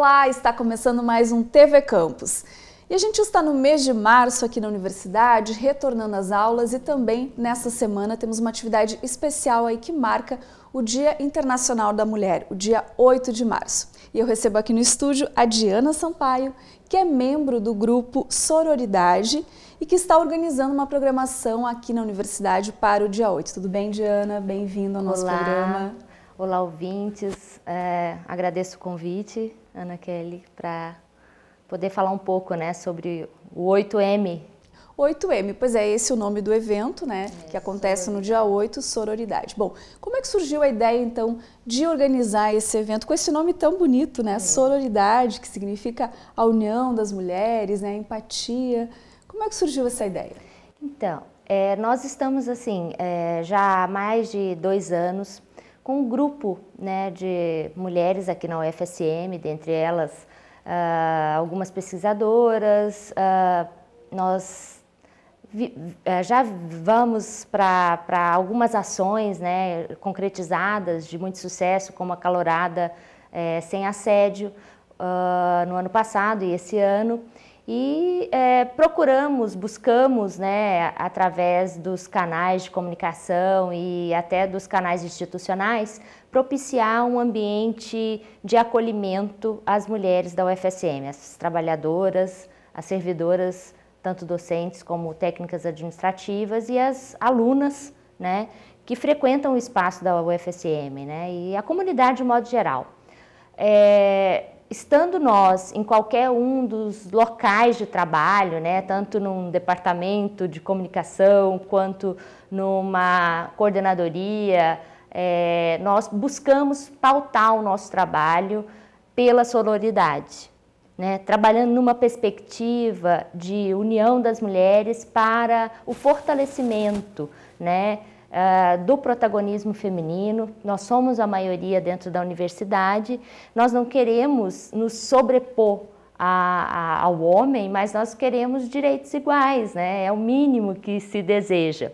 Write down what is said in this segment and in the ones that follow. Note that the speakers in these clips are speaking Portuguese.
Olá, está começando mais um TV Campus. E a gente está no mês de março aqui na universidade, retornando às aulas e também nessa semana temos uma atividade especial aí que marca o Dia Internacional da Mulher, o dia 8 de março. E eu recebo aqui no estúdio a Diana Sampaio, que é membro do grupo Sororidade e que está organizando uma programação aqui na universidade para o dia 8. Tudo bem, Diana? Bem-vindo ao nosso Olá. programa. Olá, ouvintes. É, agradeço o convite. Ana Kelly, para poder falar um pouco né, sobre o 8M. 8M, pois é esse é o nome do evento, né, é, que acontece sororidade. no dia 8, Sororidade. Bom, como é que surgiu a ideia, então, de organizar esse evento com esse nome tão bonito, né, é. Sororidade, que significa a união das mulheres, né, empatia. Como é que surgiu essa ideia? Então, é, nós estamos, assim, é, já há mais de dois anos com um grupo né, de mulheres aqui na UFSM, dentre elas uh, algumas pesquisadoras. Uh, nós vi, uh, já vamos para algumas ações né, concretizadas de muito sucesso, como a Calorada eh, Sem Assédio, ah, no ano passado e esse ano e é, procuramos, buscamos, né, através dos canais de comunicação e até dos canais institucionais, propiciar um ambiente de acolhimento às mulheres da UFSM, às trabalhadoras, às servidoras, tanto docentes como técnicas administrativas e as alunas, né, que frequentam o espaço da UFSM, né, e a comunidade de modo geral. É, estando nós em qualquer um dos locais de trabalho, né, tanto num departamento de comunicação quanto numa coordenadoria, é, nós buscamos pautar o nosso trabalho pela sororidade, né, trabalhando numa perspectiva de união das mulheres para o fortalecimento, né, uh, do protagonismo feminino. Nós somos a maioria dentro da universidade, nós não queremos nos sobrepor a, a, ao homem, mas nós queremos direitos iguais, né? é o mínimo que se deseja.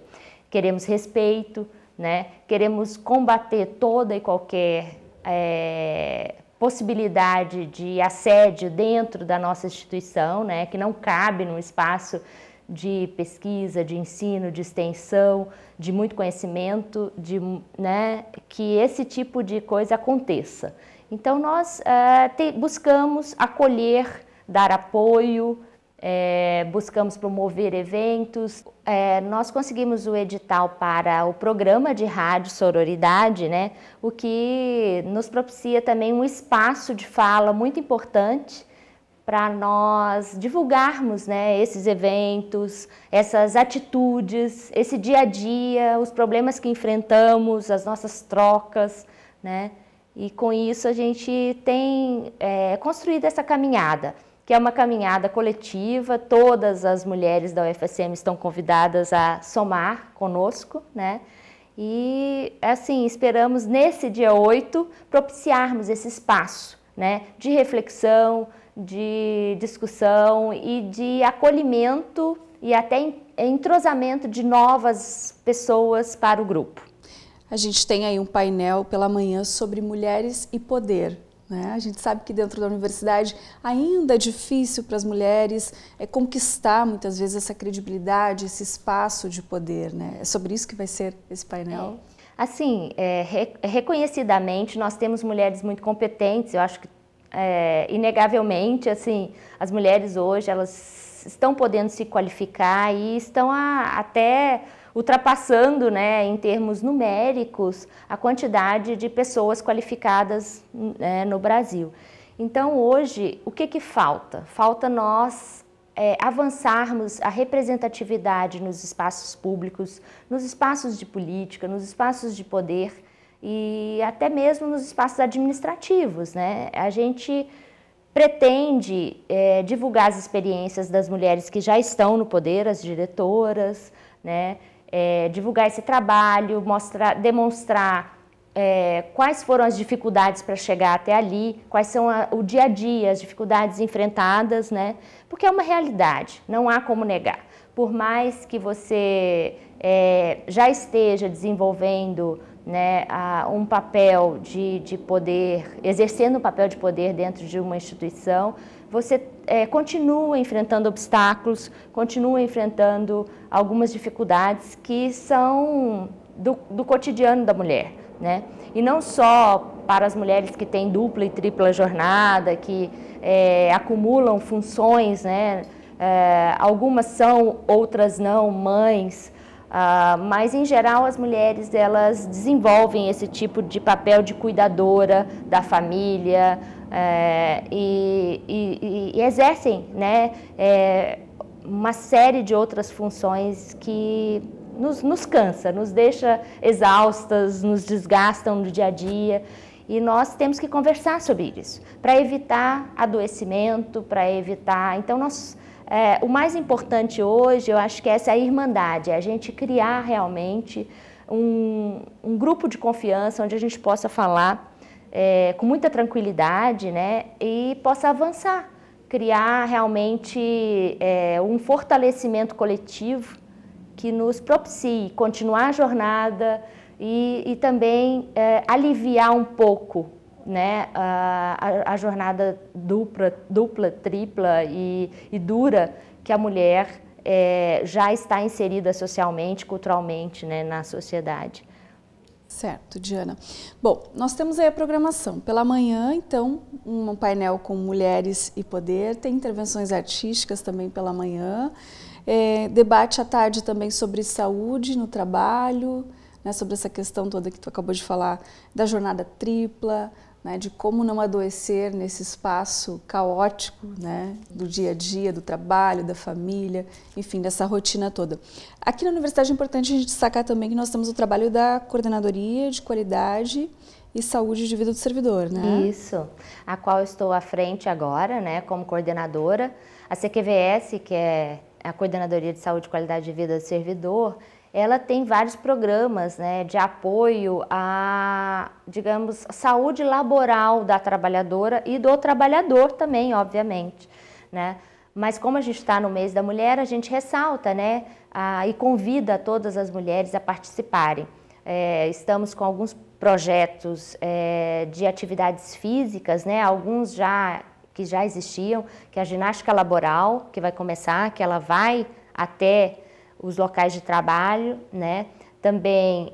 Queremos respeito, né? queremos combater toda e qualquer é, possibilidade de assédio dentro da nossa instituição, né? que não cabe num espaço de pesquisa, de ensino, de extensão, de muito conhecimento, de, né, que esse tipo de coisa aconteça. Então, nós eh, te, buscamos acolher, dar apoio, é, buscamos promover eventos. É, nós conseguimos o edital para o programa de rádio Sororidade, né, o que nos propicia também um espaço de fala muito importante para nós divulgarmos né, esses eventos, essas atitudes, esse dia a dia, os problemas que enfrentamos, as nossas trocas, né? E com isso a gente tem é, construído essa caminhada, que é uma caminhada coletiva, todas as mulheres da UFSM estão convidadas a somar conosco, né? E assim, esperamos nesse dia 8 propiciarmos esse espaço né, de reflexão, de discussão e de acolhimento e até entrosamento de novas pessoas para o grupo. A gente tem aí um painel pela manhã sobre mulheres e poder. Né? A gente sabe que dentro da universidade ainda é difícil para as mulheres é, conquistar muitas vezes essa credibilidade, esse espaço de poder. Né? É sobre isso que vai ser esse painel? É. Assim, é, reconhecidamente nós temos mulheres muito competentes, eu acho que é, inegavelmente, assim, as mulheres hoje, elas estão podendo se qualificar e estão a, até ultrapassando, né, em termos numéricos, a quantidade de pessoas qualificadas né, no Brasil. Então, hoje, o que, que falta? Falta nós é, avançarmos a representatividade nos espaços públicos, nos espaços de política, nos espaços de poder e até mesmo nos espaços administrativos. Né? A gente pretende é, divulgar as experiências das mulheres que já estão no poder, as diretoras, né? É, divulgar esse trabalho, mostrar, demonstrar é, quais foram as dificuldades para chegar até ali, quais são a, o dia a dia, as dificuldades enfrentadas, né? Porque é uma realidade, não há como negar. Por mais que você é, já esteja desenvolvendo né, a, um papel de, de poder, exercendo um papel de poder dentro de uma instituição, você é, continua enfrentando obstáculos, continua enfrentando algumas dificuldades que são do, do cotidiano da mulher. Né? E não só para as mulheres que têm dupla e tripla jornada, que é, acumulam funções, né? É, algumas são, outras não, mães, ah, mas em geral as mulheres elas desenvolvem esse tipo de papel de cuidadora da família é, e, e, e, exercem né, é, uma série de outras funções que nos, nos cansa, nos deixa exaustas, nos desgastam no dia a dia. E nós temos que conversar sobre isso, para evitar adoecimento, para evitar. Então, nós é, o mais importante hoje, eu acho que essa é a irmandade, é a gente criar realmente um, um grupo de confiança onde a gente possa falar é, com muita tranquilidade né, e possa avançar, criar realmente é, um fortalecimento coletivo que nos propicie continuar a jornada e, e também é, aliviar um pouco né, a, a jornada dupla, dupla tripla e, e dura que a mulher é, já está inserida socialmente, culturalmente né, na sociedade. Certo, Diana. Bom, nós temos aí a programação. Pela manhã, então, um painel com mulheres e poder, tem intervenções artísticas também pela manhã, é, debate à tarde também sobre saúde no trabalho, né, sobre essa questão toda que tu acabou de falar da jornada tripla, né, de como não adoecer nesse espaço caótico né, do dia a dia, do trabalho, da família, enfim, dessa rotina toda. Aqui na universidade é importante a gente destacar também que nós temos o trabalho da coordenadoria de qualidade e saúde de vida do servidor, né? Isso, a qual estou à frente agora, né, como coordenadora. A CQVS, que é a Coordenadoria de Saúde e Qualidade de Vida do Servidor, ela tem vários programas né, de apoio à, digamos, saúde laboral da trabalhadora e do trabalhador também, obviamente, né? Mas como a gente está no mês da mulher, a gente ressalta, né, a, e convida todas as mulheres a participarem. É, estamos com alguns projetos é, de atividades físicas, né, alguns já que já existiam, que é a ginástica laboral, que vai começar, que ela vai até os locais de trabalho, né? Também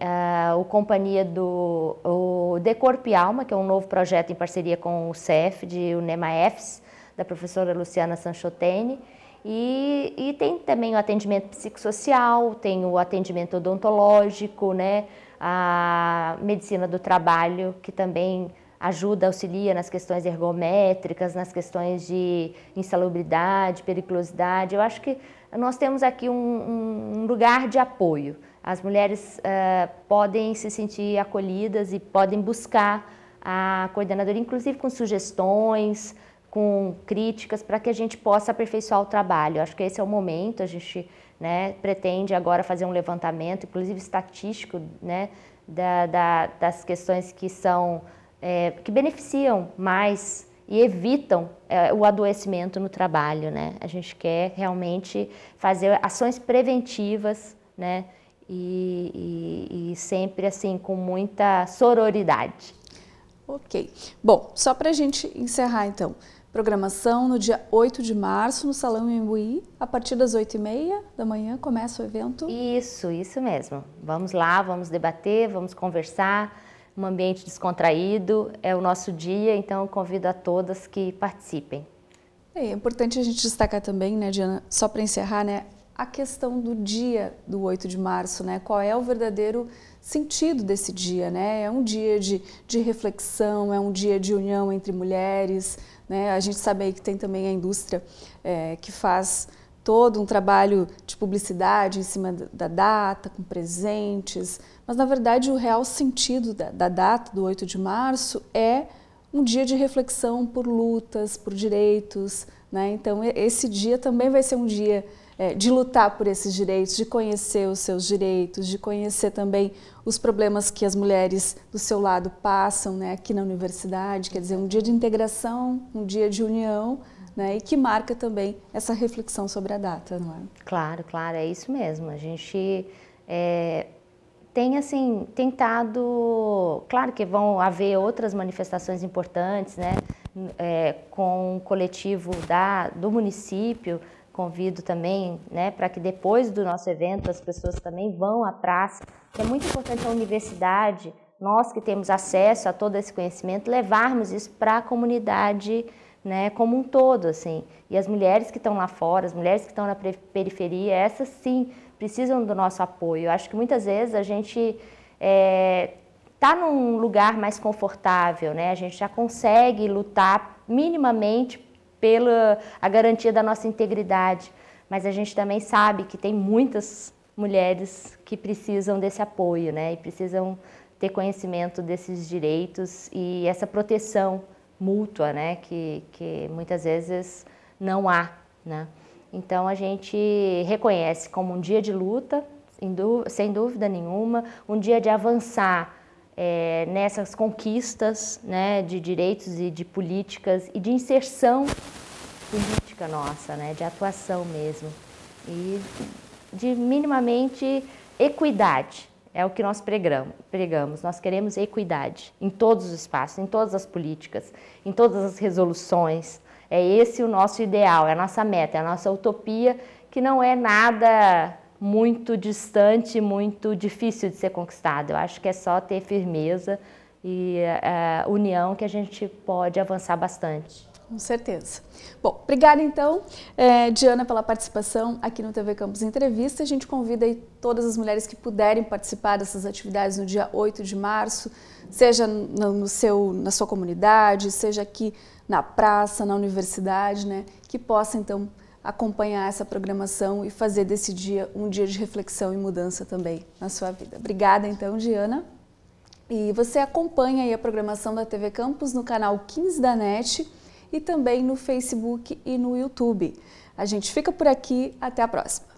uh, o Companhia do o e Alma, que é um novo projeto em parceria com o CEF, de UNEMAEFs, da professora Luciana Sanchotene. E, e, tem também o atendimento psicossocial, tem o atendimento odontológico, né? a medicina do trabalho, que também ajuda, auxilia nas questões ergométricas, nas questões de insalubridade, periculosidade. Eu acho que nós temos aqui um, um lugar de apoio. As mulheres uh, podem se sentir acolhidas e podem buscar a coordenadora, inclusive com sugestões, com críticas, para que a gente possa aperfeiçoar o trabalho. Acho que esse é o momento, a gente né, pretende agora fazer um levantamento, inclusive estatístico, né, da, da, das questões que são, é, que beneficiam mais e evitam é, o adoecimento no trabalho, né? A gente quer realmente fazer ações preventivas, né? E, e, e sempre assim com muita sororidade. Ok. Bom, só para a gente encerrar então. Programação no dia 8 de março no Salão Imbuí, a partir das 8h30 da manhã começa o evento? Isso, isso mesmo. Vamos lá, vamos debater, vamos conversar um ambiente descontraído, é o nosso dia, então convido a todas que participem. É, é importante a gente destacar também, né, Diana, só para encerrar, né, a questão do dia do 8 de março, né? Qual é o verdadeiro sentido desse dia, né? É um dia de, de reflexão, é um dia de união entre mulheres, né? A gente sabe aí que tem também a indústria é, que faz todo um trabalho de publicidade em cima da data, com presentes, mas na verdade o real sentido da, da data do 8 de março é um dia de reflexão por lutas, por direitos, né? Então esse dia também vai ser um dia é, de lutar por esses direitos, de conhecer os seus direitos, de conhecer também os problemas que as mulheres do seu lado passam, né? Aqui na universidade, quer dizer, um dia de integração, um dia de união né? E que marca também essa reflexão sobre a data, não é? Claro, claro, é isso mesmo. A gente é, tem assim tentado, claro que vão haver outras manifestações importantes, né? É, com o coletivo da, do município, convido também, né, para que depois do nosso evento as pessoas também vão à praça. É muito importante a universidade, nós que temos acesso a todo esse conhecimento, levarmos isso para a comunidade né, como um todo, assim. E as mulheres que estão lá fora, as mulheres que estão na periferia, essas sim precisam do nosso apoio. Eu acho que muitas vezes a gente é, tá num lugar mais confortável, né? A gente já consegue lutar minimamente pela a garantia da nossa integridade, mas a gente também sabe que tem muitas mulheres que precisam desse apoio, né? E precisam ter conhecimento desses direitos e essa proteção mútua, né, que, que muitas vezes não há, né. Então a gente reconhece como um dia de luta, sem dúvida nenhuma, um dia de avançar é, nessas conquistas né, de direitos e de políticas e de inserção política nossa, né, de atuação mesmo e de minimamente equidade, é o que nós pregamos. Nós queremos equidade em todos os espaços, em todas as políticas, em todas as resoluções. É esse o nosso ideal, é a nossa meta, é a nossa utopia, que não é nada muito distante, muito difícil de ser conquistado. Eu acho que é só ter firmeza e uh, união que a gente pode avançar bastante. Com certeza. Bom, obrigada então, eh, Diana, pela participação aqui no TV Campus Entrevista. A gente convida aí todas as mulheres que puderem participar dessas atividades no dia 8 de março, seja no, no seu, na sua comunidade, seja aqui na praça, na universidade, né, que possa então acompanhar essa programação e fazer desse dia um dia de reflexão e mudança também na sua vida. Obrigada então, Diana. E você acompanha aí a programação da TV Campus no canal 15 da NET e também no Facebook e no YouTube. A gente fica por aqui, até a próxima!